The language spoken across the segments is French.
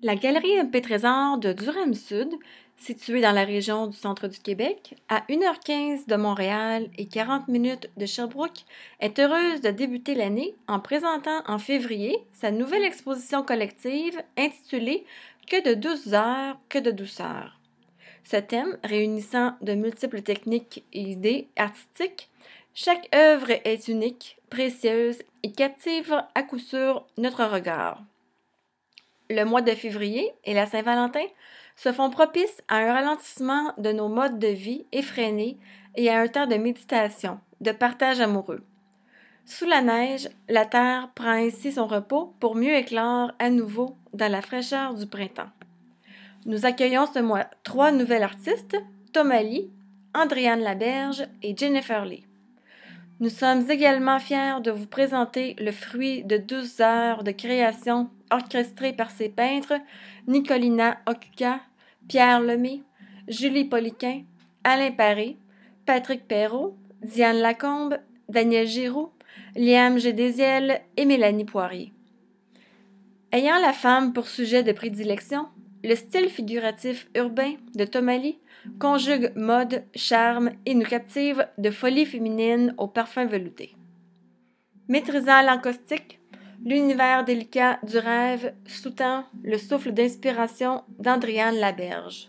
La galerie MP Trésor de Durham Sud, située dans la région du centre du Québec, à 1h15 de Montréal et 40 minutes de Sherbrooke, est heureuse de débuter l'année en présentant en février sa nouvelle exposition collective intitulée Que de douze heures, que de douceur. Ce thème, réunissant de multiples techniques et idées artistiques, chaque œuvre est unique, précieuse et captive à coup sûr notre regard le mois de février et la Saint-Valentin se font propices à un ralentissement de nos modes de vie effrénés et à un temps de méditation, de partage amoureux. Sous la neige, la terre prend ainsi son repos pour mieux éclore à nouveau dans la fraîcheur du printemps. Nous accueillons ce mois trois nouvelles artistes, Ali, Andréane Laberge et Jennifer Lee. Nous sommes également fiers de vous présenter le fruit de 12 heures de création orchestrées par ces peintres Nicolina Ocuca, Pierre Lemay, Julie Poliquin, Alain Paré, Patrick Perrault, Diane Lacombe, Daniel Giroux, Liam Gédésiel et Mélanie Poirier. Ayant la femme pour sujet de prédilection, le style figuratif urbain de Tomali conjugue mode, charme et nous captive de folie féminine au parfum velouté. Maîtrisant l'encaustique, l'univers délicat du rêve sous-tend le souffle d'inspiration d'Andriane Laberge.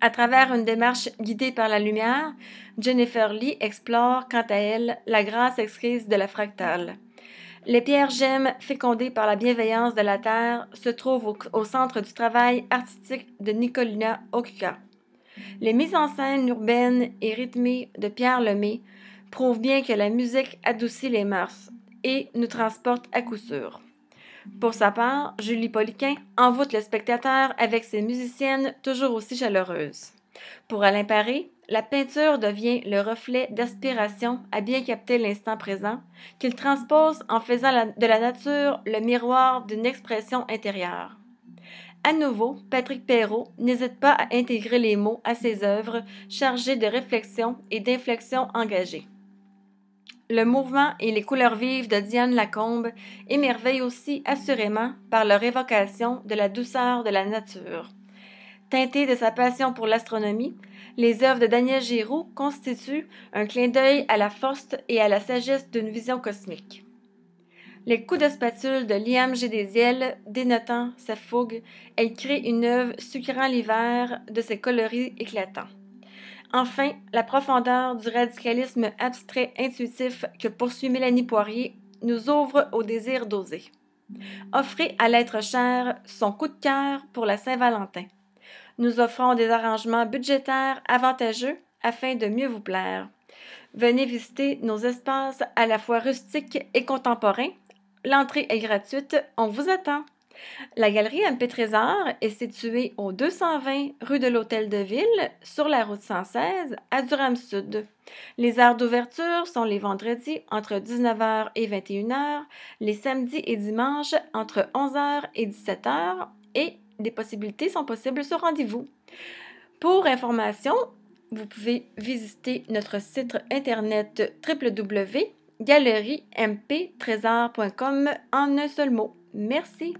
À travers une démarche guidée par la lumière, Jennifer Lee explore, quant à elle, la grâce exquise de la fractale, les pierres gemmes fécondées par la bienveillance de la terre se trouvent au, centre du travail artistique de Nicolina Okuka. Les mises en scène urbaines et rythmées de Pierre Lemay prouvent bien que la musique adoucit les mœurs et nous transporte à coup sûr. Pour sa part, Julie Poliquin envoûte le spectateur avec ses musiciennes toujours aussi chaleureuses. Pour Alain Paris la peinture devient le reflet d'aspiration à bien capter l'instant présent, qu'il transpose en faisant de la nature le miroir d'une expression intérieure. À nouveau, Patrick Perrault n'hésite pas à intégrer les mots à ses œuvres chargées de réflexion et d'inflexion engagées. Le mouvement et les couleurs vives de Diane Lacombe émerveillent aussi assurément par leur évocation de la douceur de la nature teintée de sa passion pour l'astronomie, les œuvres de Daniel Giraud constituent un clin d'œil à la force et à la sagesse d'une vision cosmique. Les coups de spatule de Liam Gédésiel dénotant sa fougue, elle crée une œuvre sucrant l'hiver de ses coloris éclatants. Enfin, la profondeur du radicalisme abstrait intuitif que poursuit Mélanie Poirier nous ouvre au désir d'oser. Offrez à l'être cher son coup de cœur pour la Saint-Valentin. Nous offrons des arrangements budgétaires avantageux afin de mieux vous plaire. Venez visiter nos espaces à la fois rustiques et contemporains. L'entrée est gratuite, on vous attend. La galerie MP Trésor est située au 220 rue de l'Hôtel de Ville, sur la route 116, à Durham Sud. Les heures d'ouverture sont les vendredis entre 19h et 21h, les samedis et dimanches entre 11h et 17h et des possibilités sont possibles sur rendez-vous. Pour information, vous pouvez visiter notre site internet mp en un seul mot. Merci.